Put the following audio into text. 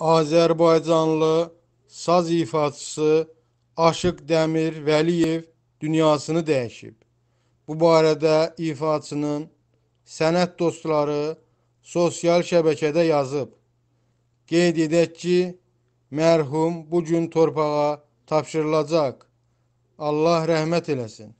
Azərbaycanlı saz ifaçısı Aşıq Dəmir Vəliyev dünyasını dəyişib. Bu barədə ifaçının sənət dostları sosial şəbəkədə yazıb. Qeyd edək ki, mərhum bu gün torpağa tapşırılacaq. Allah rəhmət eləsin.